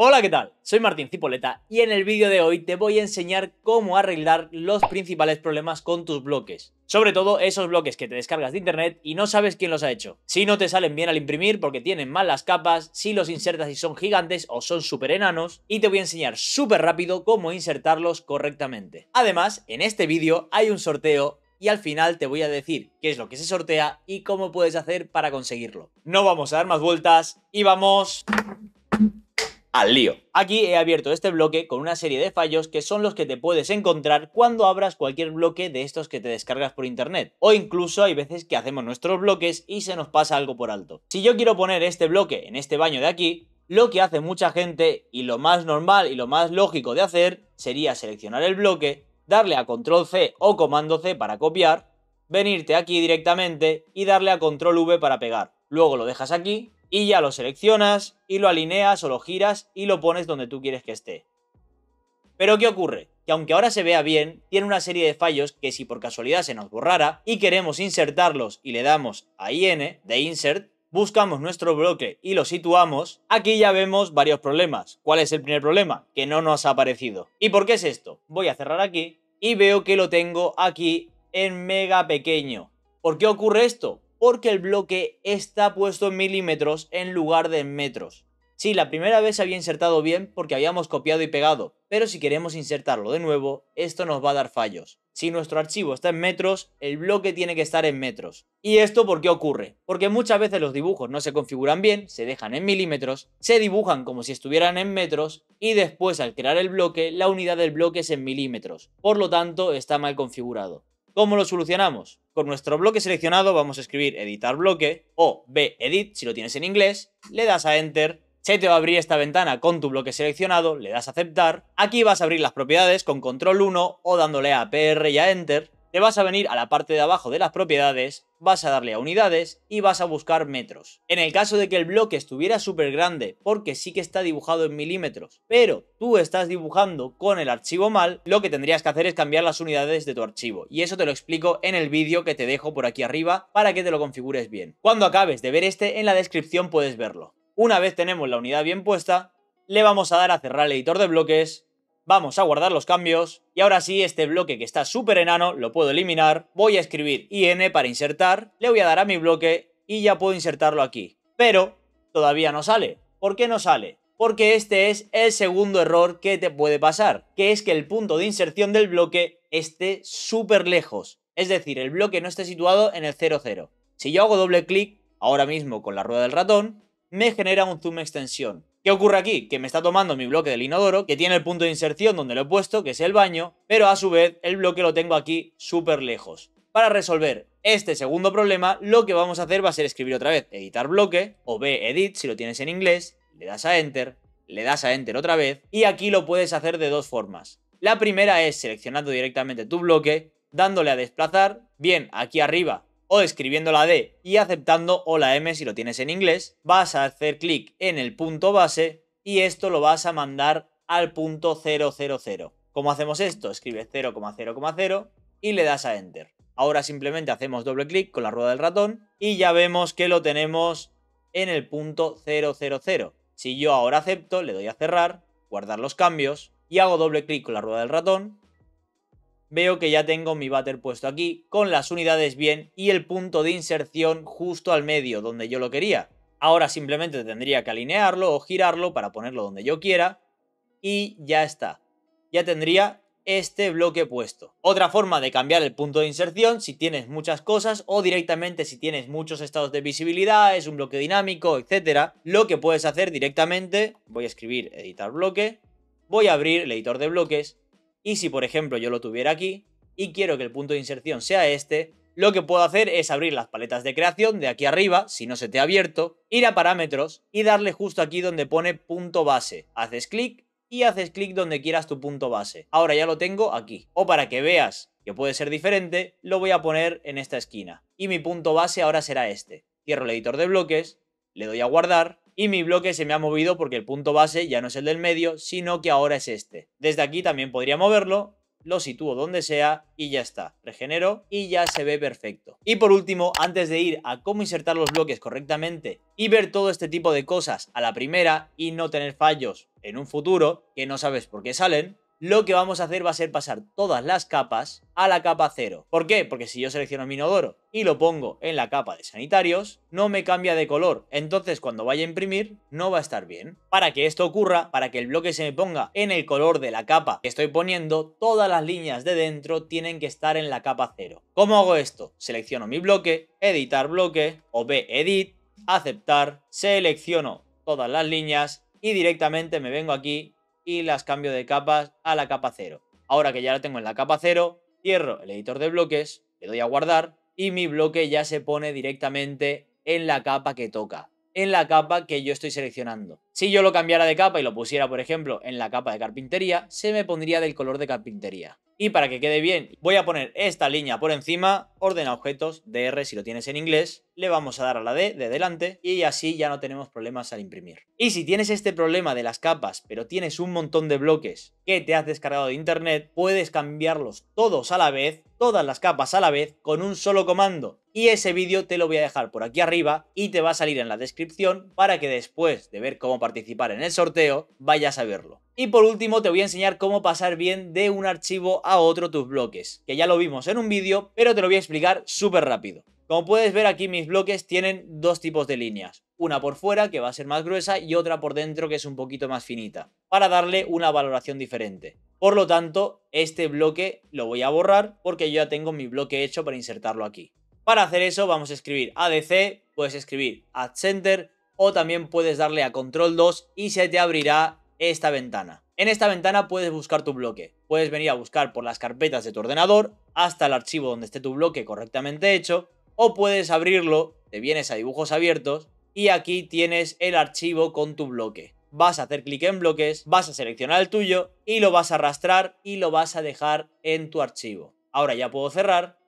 Hola, ¿qué tal? Soy Martín Cipoleta y en el vídeo de hoy te voy a enseñar cómo arreglar los principales problemas con tus bloques. Sobre todo esos bloques que te descargas de internet y no sabes quién los ha hecho. Si no te salen bien al imprimir porque tienen malas capas, si los insertas y son gigantes o son súper enanos, y te voy a enseñar súper rápido cómo insertarlos correctamente. Además, en este vídeo hay un sorteo y al final te voy a decir qué es lo que se sortea y cómo puedes hacer para conseguirlo. No vamos a dar más vueltas y vamos al lío. Aquí he abierto este bloque con una serie de fallos que son los que te puedes encontrar cuando abras cualquier bloque de estos que te descargas por internet. O incluso hay veces que hacemos nuestros bloques y se nos pasa algo por alto. Si yo quiero poner este bloque en este baño de aquí, lo que hace mucha gente y lo más normal y lo más lógico de hacer sería seleccionar el bloque, darle a control C o comando C para copiar, venirte aquí directamente y darle a control V para pegar. Luego lo dejas aquí y ya lo seleccionas y lo alineas o lo giras y lo pones donde tú quieres que esté. Pero ¿qué ocurre? Que aunque ahora se vea bien, tiene una serie de fallos que si por casualidad se nos borrara y queremos insertarlos y le damos a IN de insert, buscamos nuestro bloque y lo situamos, aquí ya vemos varios problemas. ¿Cuál es el primer problema? Que no nos ha aparecido. ¿Y por qué es esto? Voy a cerrar aquí y veo que lo tengo aquí en mega pequeño. ¿Por qué ocurre esto? porque el bloque está puesto en milímetros en lugar de en metros. Sí, la primera vez se había insertado bien porque habíamos copiado y pegado, pero si queremos insertarlo de nuevo, esto nos va a dar fallos. Si nuestro archivo está en metros, el bloque tiene que estar en metros. ¿Y esto por qué ocurre? Porque muchas veces los dibujos no se configuran bien, se dejan en milímetros, se dibujan como si estuvieran en metros y después al crear el bloque, la unidad del bloque es en milímetros. Por lo tanto, está mal configurado. ¿Cómo lo solucionamos? Con nuestro bloque seleccionado vamos a escribir editar bloque o B Edit si lo tienes en inglés, le das a enter, se te va a abrir esta ventana con tu bloque seleccionado, le das a aceptar, aquí vas a abrir las propiedades con control 1 o dándole a PR y a enter, te vas a venir a la parte de abajo de las propiedades, vas a darle a unidades y vas a buscar metros. En el caso de que el bloque estuviera súper grande, porque sí que está dibujado en milímetros, pero tú estás dibujando con el archivo mal, lo que tendrías que hacer es cambiar las unidades de tu archivo. Y eso te lo explico en el vídeo que te dejo por aquí arriba para que te lo configures bien. Cuando acabes de ver este, en la descripción puedes verlo. Una vez tenemos la unidad bien puesta, le vamos a dar a cerrar el editor de bloques Vamos a guardar los cambios y ahora sí este bloque que está súper enano lo puedo eliminar. Voy a escribir IN para insertar, le voy a dar a mi bloque y ya puedo insertarlo aquí. Pero todavía no sale. ¿Por qué no sale? Porque este es el segundo error que te puede pasar, que es que el punto de inserción del bloque esté súper lejos. Es decir, el bloque no esté situado en el 00. Si yo hago doble clic, ahora mismo con la rueda del ratón, me genera un zoom extensión. ¿Qué ocurre aquí? Que me está tomando mi bloque del inodoro, que tiene el punto de inserción donde lo he puesto, que es el baño, pero a su vez el bloque lo tengo aquí súper lejos. Para resolver este segundo problema, lo que vamos a hacer va a ser escribir otra vez editar bloque, o B edit si lo tienes en inglés, le das a enter, le das a enter otra vez, y aquí lo puedes hacer de dos formas. La primera es seleccionando directamente tu bloque, dándole a desplazar, bien aquí arriba o escribiendo la D y aceptando o la M si lo tienes en inglés, vas a hacer clic en el punto base y esto lo vas a mandar al punto 000. ¿Cómo hacemos esto? Escribe 0,0,0 y le das a Enter. Ahora simplemente hacemos doble clic con la rueda del ratón y ya vemos que lo tenemos en el punto 000. Si yo ahora acepto, le doy a cerrar, guardar los cambios y hago doble clic con la rueda del ratón, veo que ya tengo mi batter puesto aquí, con las unidades bien y el punto de inserción justo al medio, donde yo lo quería. Ahora simplemente tendría que alinearlo o girarlo para ponerlo donde yo quiera y ya está. Ya tendría este bloque puesto. Otra forma de cambiar el punto de inserción si tienes muchas cosas o directamente si tienes muchos estados de visibilidad, es un bloque dinámico, etcétera, lo que puedes hacer directamente, voy a escribir editar bloque, voy a abrir el editor de bloques y si por ejemplo yo lo tuviera aquí y quiero que el punto de inserción sea este, lo que puedo hacer es abrir las paletas de creación de aquí arriba, si no se te ha abierto, ir a parámetros y darle justo aquí donde pone punto base. Haces clic y haces clic donde quieras tu punto base. Ahora ya lo tengo aquí. O para que veas que puede ser diferente, lo voy a poner en esta esquina. Y mi punto base ahora será este. Cierro el editor de bloques, le doy a guardar y mi bloque se me ha movido porque el punto base ya no es el del medio, sino que ahora es este. Desde aquí también podría moverlo, lo sitúo donde sea y ya está. Regenero y ya se ve perfecto. Y por último, antes de ir a cómo insertar los bloques correctamente y ver todo este tipo de cosas a la primera y no tener fallos en un futuro que no sabes por qué salen, lo que vamos a hacer va a ser pasar todas las capas a la capa 0. ¿Por qué? Porque si yo selecciono mi inodoro y lo pongo en la capa de sanitarios, no me cambia de color. Entonces cuando vaya a imprimir no va a estar bien. Para que esto ocurra, para que el bloque se me ponga en el color de la capa que estoy poniendo, todas las líneas de dentro tienen que estar en la capa 0. ¿Cómo hago esto? Selecciono mi bloque, editar bloque, o edit, aceptar, selecciono todas las líneas y directamente me vengo aquí y las cambio de capas a la capa 0. Ahora que ya la tengo en la capa 0, cierro el editor de bloques, le doy a guardar y mi bloque ya se pone directamente en la capa que toca, en la capa que yo estoy seleccionando. Si yo lo cambiara de capa y lo pusiera, por ejemplo, en la capa de carpintería, se me pondría del color de carpintería. Y para que quede bien, voy a poner esta línea por encima, ordena objetos, DR si lo tienes en inglés, le vamos a dar a la D de delante y así ya no tenemos problemas al imprimir. Y si tienes este problema de las capas, pero tienes un montón de bloques que te has descargado de internet, puedes cambiarlos todos a la vez, todas las capas a la vez, con un solo comando. Y ese vídeo te lo voy a dejar por aquí arriba y te va a salir en la descripción para que después de ver cómo participar en el sorteo, vaya a saberlo. Y por último te voy a enseñar cómo pasar bien de un archivo a otro tus bloques, que ya lo vimos en un vídeo, pero te lo voy a explicar súper rápido. Como puedes ver aquí mis bloques tienen dos tipos de líneas, una por fuera que va a ser más gruesa y otra por dentro que es un poquito más finita, para darle una valoración diferente. Por lo tanto, este bloque lo voy a borrar porque yo ya tengo mi bloque hecho para insertarlo aquí. Para hacer eso vamos a escribir ADC, puedes escribir center o también puedes darle a control 2 y se te abrirá esta ventana. En esta ventana puedes buscar tu bloque. Puedes venir a buscar por las carpetas de tu ordenador hasta el archivo donde esté tu bloque correctamente hecho o puedes abrirlo, te vienes a dibujos abiertos y aquí tienes el archivo con tu bloque. Vas a hacer clic en bloques, vas a seleccionar el tuyo y lo vas a arrastrar y lo vas a dejar en tu archivo. Ahora ya puedo cerrar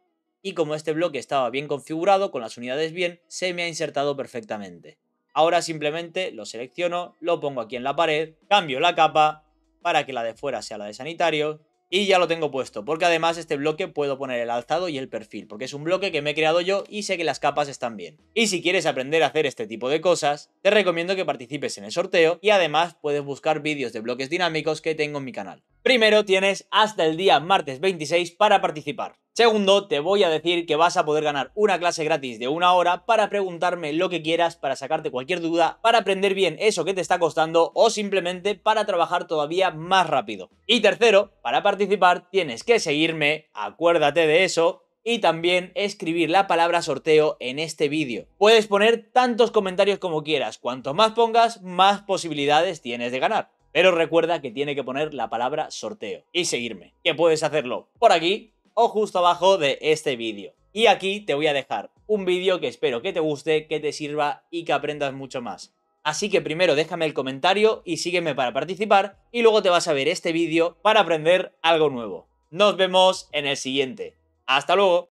y como este bloque estaba bien configurado con las unidades bien, se me ha insertado perfectamente. Ahora simplemente lo selecciono, lo pongo aquí en la pared, cambio la capa para que la de fuera sea la de sanitario y ya lo tengo puesto, porque además este bloque puedo poner el alzado y el perfil, porque es un bloque que me he creado yo y sé que las capas están bien. Y si quieres aprender a hacer este tipo de cosas, te recomiendo que participes en el sorteo y además puedes buscar vídeos de bloques dinámicos que tengo en mi canal. Primero tienes hasta el día martes 26 para participar. Segundo, te voy a decir que vas a poder ganar una clase gratis de una hora para preguntarme lo que quieras, para sacarte cualquier duda, para aprender bien eso que te está costando o simplemente para trabajar todavía más rápido. Y tercero, para participar tienes que seguirme, acuérdate de eso, y también escribir la palabra sorteo en este vídeo. Puedes poner tantos comentarios como quieras, cuanto más pongas, más posibilidades tienes de ganar. Pero recuerda que tiene que poner la palabra sorteo y seguirme, que puedes hacerlo por aquí o justo abajo de este vídeo. Y aquí te voy a dejar un vídeo que espero que te guste, que te sirva y que aprendas mucho más. Así que primero déjame el comentario y sígueme para participar y luego te vas a ver este vídeo para aprender algo nuevo. Nos vemos en el siguiente. ¡Hasta luego!